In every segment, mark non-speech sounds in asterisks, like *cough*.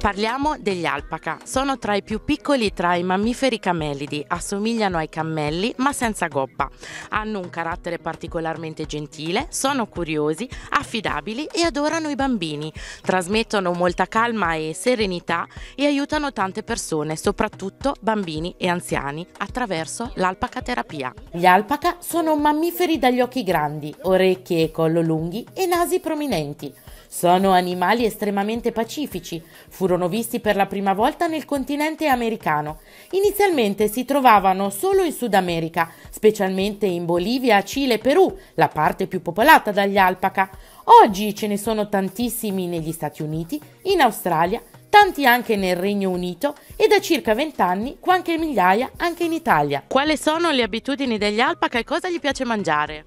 Parliamo degli alpaca. Sono tra i più piccoli tra i mammiferi camelidi, assomigliano ai cammelli ma senza gobba. Hanno un carattere particolarmente gentile, sono curiosi, affidabili e adorano i bambini. Trasmettono molta calma e serenità e aiutano tante persone, soprattutto bambini e anziani, attraverso l'alpacaterapia. Gli alpaca sono mammiferi dagli occhi grandi, orecchie e collo lunghi e nasi prominenti. Sono animali estremamente pacifici, furono visti per la prima volta nel continente americano. Inizialmente si trovavano solo in Sud America, specialmente in Bolivia, Cile e Perù, la parte più popolata dagli alpaca. Oggi ce ne sono tantissimi negli Stati Uniti, in Australia, tanti anche nel Regno Unito e da circa 20 anni qualche migliaia anche in Italia. Quali sono le abitudini degli alpaca e cosa gli piace mangiare?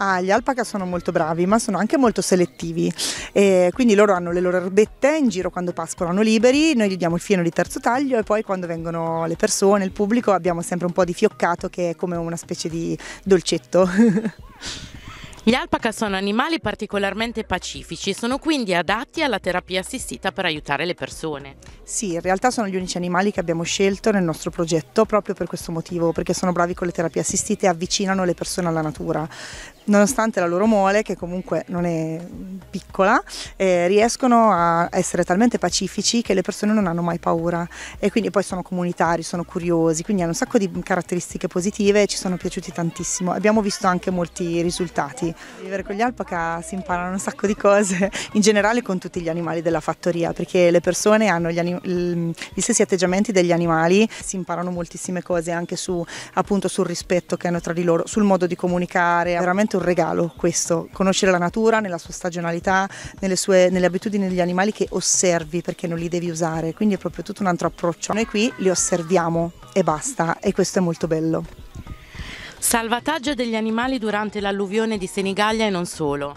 Ah, gli alpaca sono molto bravi, ma sono anche molto selettivi. E quindi loro hanno le loro erbette in giro quando pascolano liberi, noi gli diamo il fieno di terzo taglio e poi quando vengono le persone, il pubblico, abbiamo sempre un po' di fioccato che è come una specie di dolcetto. *laughs* Gli alpaca sono animali particolarmente pacifici, sono quindi adatti alla terapia assistita per aiutare le persone. Sì, in realtà sono gli unici animali che abbiamo scelto nel nostro progetto proprio per questo motivo, perché sono bravi con le terapie assistite e avvicinano le persone alla natura. Nonostante la loro mole, che comunque non è piccola, eh, riescono a essere talmente pacifici che le persone non hanno mai paura e quindi poi sono comunitari, sono curiosi, quindi hanno un sacco di caratteristiche positive e ci sono piaciuti tantissimo. Abbiamo visto anche molti risultati Vivere con gli alpaca si imparano un sacco di cose, in generale con tutti gli animali della fattoria, perché le persone hanno gli, anim- gli stessi atteggiamenti degli animali, si imparano moltissime cose anche su, appunto, sul rispetto che hanno tra di loro, sul modo di comunicare, è veramente un regalo questo, conoscere la natura nella sua stagionalità, nelle, sue, nelle abitudini degli animali che osservi perché non li devi usare, quindi è proprio tutto un altro approccio. Noi qui li osserviamo e basta e questo è molto bello. Salvataggio degli animali durante l'alluvione di Senigallia e non solo.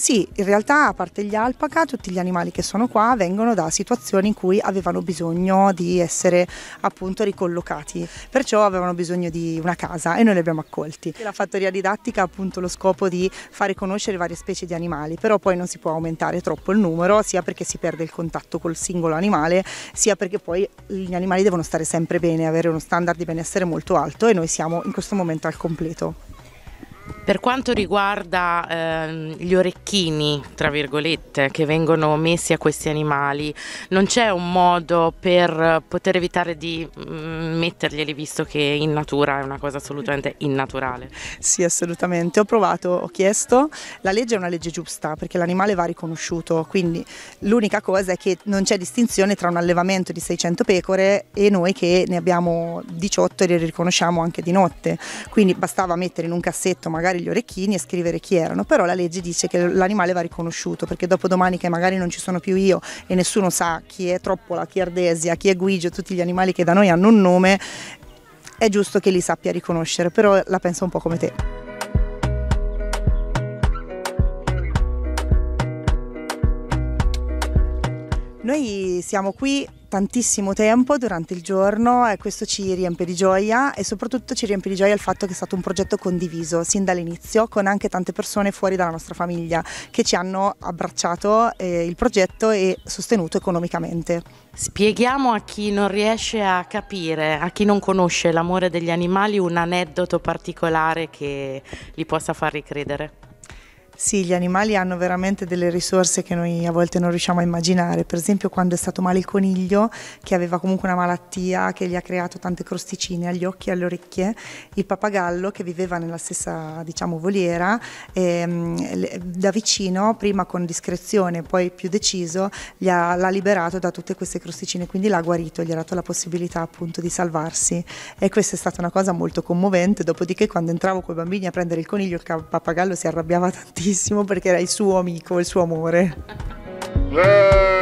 Sì, in realtà a parte gli alpaca, tutti gli animali che sono qua vengono da situazioni in cui avevano bisogno di essere appunto ricollocati, perciò avevano bisogno di una casa e noi li abbiamo accolti. La fattoria didattica ha appunto lo scopo di fare conoscere varie specie di animali, però poi non si può aumentare troppo il numero, sia perché si perde il contatto col singolo animale, sia perché poi gli animali devono stare sempre bene, avere uno standard di benessere molto alto e noi siamo in questo momento al completo. Per quanto riguarda ehm, gli orecchini, tra virgolette, che vengono messi a questi animali, non c'è un modo per poter evitare di mm, metterglieli visto che in natura è una cosa assolutamente innaturale? Sì, assolutamente. Ho provato, ho chiesto. La legge è una legge giusta perché l'animale va riconosciuto, quindi l'unica cosa è che non c'è distinzione tra un allevamento di 600 pecore e noi che ne abbiamo 18 e le riconosciamo anche di notte. Quindi bastava mettere in un cassetto magari gli orecchini e scrivere chi erano, però la legge dice che l'animale va riconosciuto perché dopo domani che magari non ci sono più io e nessuno sa chi è Troppola, chi è Ardesia, chi è Guigio, tutti gli animali che da noi hanno un nome, è giusto che li sappia riconoscere, però la penso un po' come te. Noi siamo qui tantissimo tempo durante il giorno e questo ci riempie di gioia e soprattutto ci riempie di gioia il fatto che è stato un progetto condiviso sin dall'inizio con anche tante persone fuori dalla nostra famiglia che ci hanno abbracciato eh, il progetto e sostenuto economicamente. Spieghiamo a chi non riesce a capire, a chi non conosce l'amore degli animali, un aneddoto particolare che li possa far ricredere. Sì, gli animali hanno veramente delle risorse che noi a volte non riusciamo a immaginare, per esempio quando è stato male il coniglio, che aveva comunque una malattia che gli ha creato tante crosticine agli occhi e alle orecchie, il papagallo che viveva nella stessa diciamo, voliera, ehm, e, da vicino, prima con discrezione, poi più deciso, ha, l'ha liberato da tutte queste crosticine, quindi l'ha guarito, gli ha dato la possibilità appunto di salvarsi e questa è stata una cosa molto commovente, dopodiché quando entravo con i bambini a prendere il coniglio il papagallo si arrabbiava tantissimo tantissimo perché era il suo amico, il suo amore. Eh.